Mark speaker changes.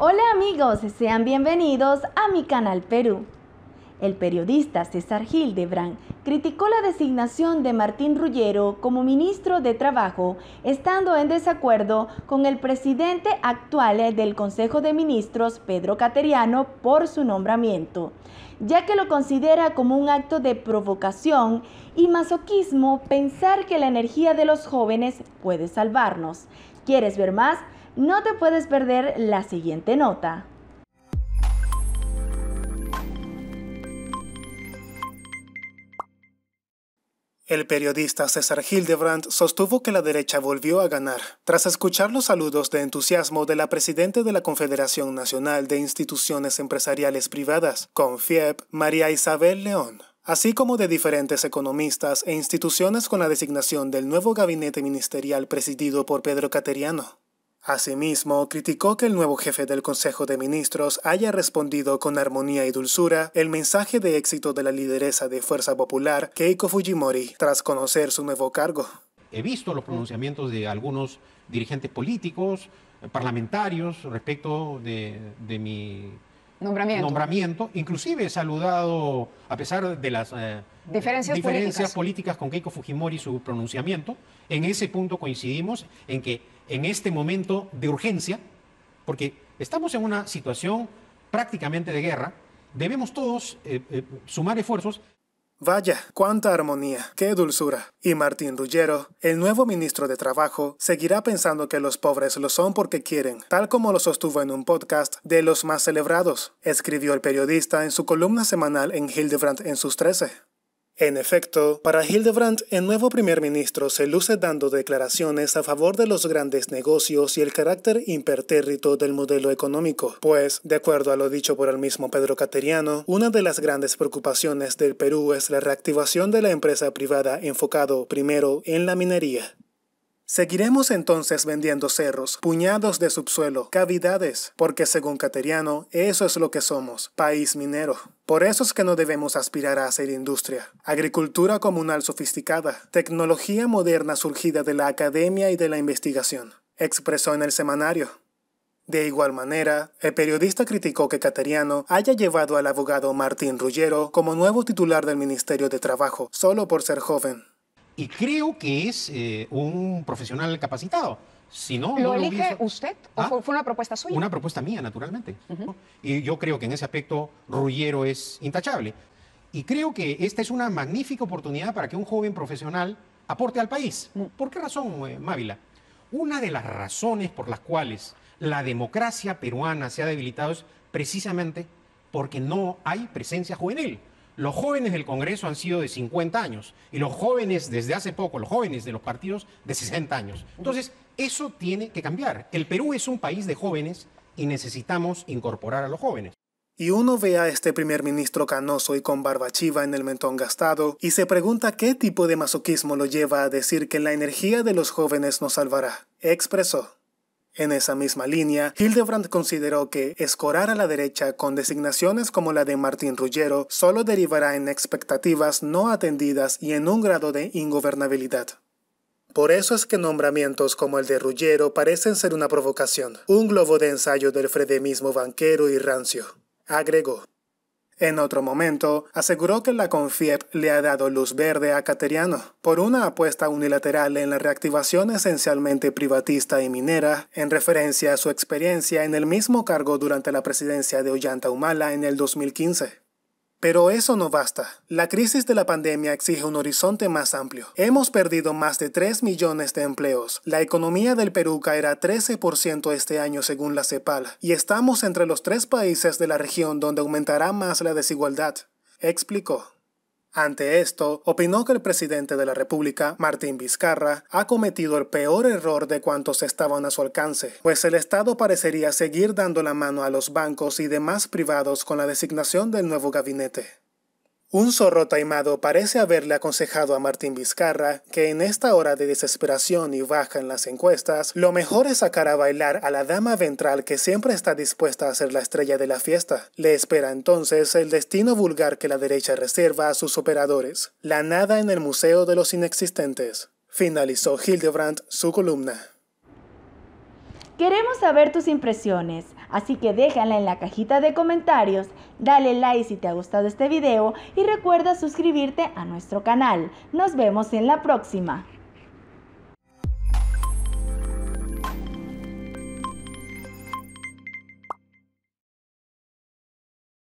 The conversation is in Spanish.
Speaker 1: Hola amigos, sean bienvenidos a mi canal Perú. El periodista César Hildebrand criticó la designación de Martín Rullero como ministro de Trabajo, estando en desacuerdo con el presidente actual del Consejo de Ministros, Pedro Cateriano, por su nombramiento, ya que lo considera como un acto de provocación y masoquismo pensar que la energía de los jóvenes puede salvarnos. ¿Quieres ver más? No te puedes perder la siguiente nota.
Speaker 2: El periodista César Hildebrandt sostuvo que la derecha volvió a ganar, tras escuchar los saludos de entusiasmo de la presidenta de la Confederación Nacional de Instituciones Empresariales Privadas, CONFIEP, María Isabel León así como de diferentes economistas e instituciones con la designación del nuevo gabinete ministerial presidido por Pedro Cateriano. Asimismo, criticó que el nuevo jefe del Consejo de Ministros haya respondido con armonía y dulzura el mensaje de éxito de la lideresa de Fuerza Popular, Keiko Fujimori, tras conocer su nuevo cargo.
Speaker 3: He visto los pronunciamientos de algunos dirigentes políticos, parlamentarios, respecto de, mi
Speaker 1: nombramiento. nombramiento.
Speaker 3: Inclusive he saludado, a pesar de las... Eh,
Speaker 1: diferencias, diferencias
Speaker 3: políticas. con Keiko Fujimori y su pronunciamiento. En ese punto coincidimos en que en este momento de urgencia, porque estamos en una situación prácticamente de guerra, debemos todos eh, eh, sumar
Speaker 2: esfuerzos. Vaya, cuánta armonía, qué dulzura. Y Martín Rullero, el nuevo ministro de Trabajo, seguirá pensando que los pobres lo son porque quieren, tal como lo sostuvo en un podcast de los más celebrados, escribió el periodista en su columna semanal en Hildebrandt en sus 13. En efecto, para Hildebrandt, el nuevo primer ministro se luce dando declaraciones a favor de los grandes negocios y el carácter impertérrito del modelo económico, pues, de acuerdo a lo dicho por el mismo Pedro Cateriano, una de las grandes preocupaciones del Perú es la reactivación de la empresa privada enfocado primero en la minería. Seguiremos entonces vendiendo cerros, puñados de subsuelo, cavidades, porque según Cateriano, eso es lo que somos, país minero. Por eso es que no debemos aspirar a hacer industria. Agricultura comunal sofisticada, tecnología moderna surgida de la academia y de la investigación, expresó en el semanario. De igual manera, el periodista criticó que Cateriano haya llevado al abogado Martín Rullero como nuevo titular del Ministerio de Trabajo, solo por ser joven
Speaker 3: y creo que es eh, un profesional capacitado. Si no, ¿Lo elige usted o ¿Ah? fue una propuesta suya? Una propuesta mía, naturalmente. Y yo creo que en ese aspecto Rullero es intachable. Y creo que esta es una magnífica oportunidad para que un joven profesional aporte al país. Mm. ¿Por qué razón, eh, Mávila? Una de las razones por las cuales la democracia peruana se ha debilitado es precisamente porque no hay presencia juvenil los jóvenes del Congreso han sido de 50 años y los jóvenes desde hace poco, los jóvenes de los partidos de 60 años. Entonces, eso tiene que cambiar. El Perú es un país de jóvenes y necesitamos incorporar a los jóvenes.
Speaker 2: Y uno ve a este primer ministro canoso y con barba chiva en el mentón gastado y se pregunta qué tipo de masoquismo lo lleva a decir que la energía de los jóvenes nos salvará. Expresó. En esa misma línea, Hildebrand consideró que escorar a la derecha con designaciones como la de Martín Ruggiero solo derivará en expectativas no atendidas y en un grado de ingobernabilidad. Por eso es que nombramientos como el de Ruggiero parecen ser una provocación, un globo de ensayo del fredemismo banquero y rancio. Agregó. En otro momento, aseguró que la CONFIEP le ha dado luz verde a Cateriano por una apuesta unilateral en la reactivación esencialmente privatista y minera, en referencia a su experiencia en el mismo cargo durante la presidencia de Ollanta Humala en el 2015. Pero eso no basta. La crisis de la pandemia exige un horizonte más amplio. Hemos perdido más de 3 millones de empleos. La economía del Perú caerá 13% este año según la CEPAL, y estamos entre los tres países de la región donde aumentará más la desigualdad, explicó. Ante esto, opinó que el presidente de la República, Martín Vizcarra, ha cometido el peor error de cuantos estaban a su alcance, pues el Estado parecería seguir dando la mano a los bancos y demás privados con la designación del nuevo gabinete. Un zorro taimado parece haberle aconsejado a Martín Vizcarra que en esta hora de desesperación y baja en las encuestas, lo mejor es sacar a bailar a la dama ventral que siempre está dispuesta a ser la estrella de la fiesta. Le espera entonces el destino vulgar que la derecha reserva a sus operadores, la nada en el Museo de los Inexistentes. Finalizó Hildebrandt su columna.
Speaker 1: Queremos saber tus impresiones Así que déjala en la cajita de comentarios, dale like si te ha gustado este video y recuerda suscribirte a nuestro canal. Nos vemos en la próxima.